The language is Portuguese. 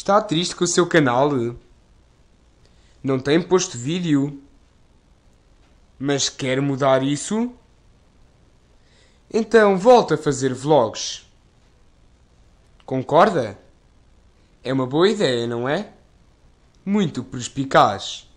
Está triste com o seu canal? Não tem posto vídeo? Mas quer mudar isso? Então volta a fazer vlogs. Concorda? É uma boa ideia, não é? Muito perspicaz.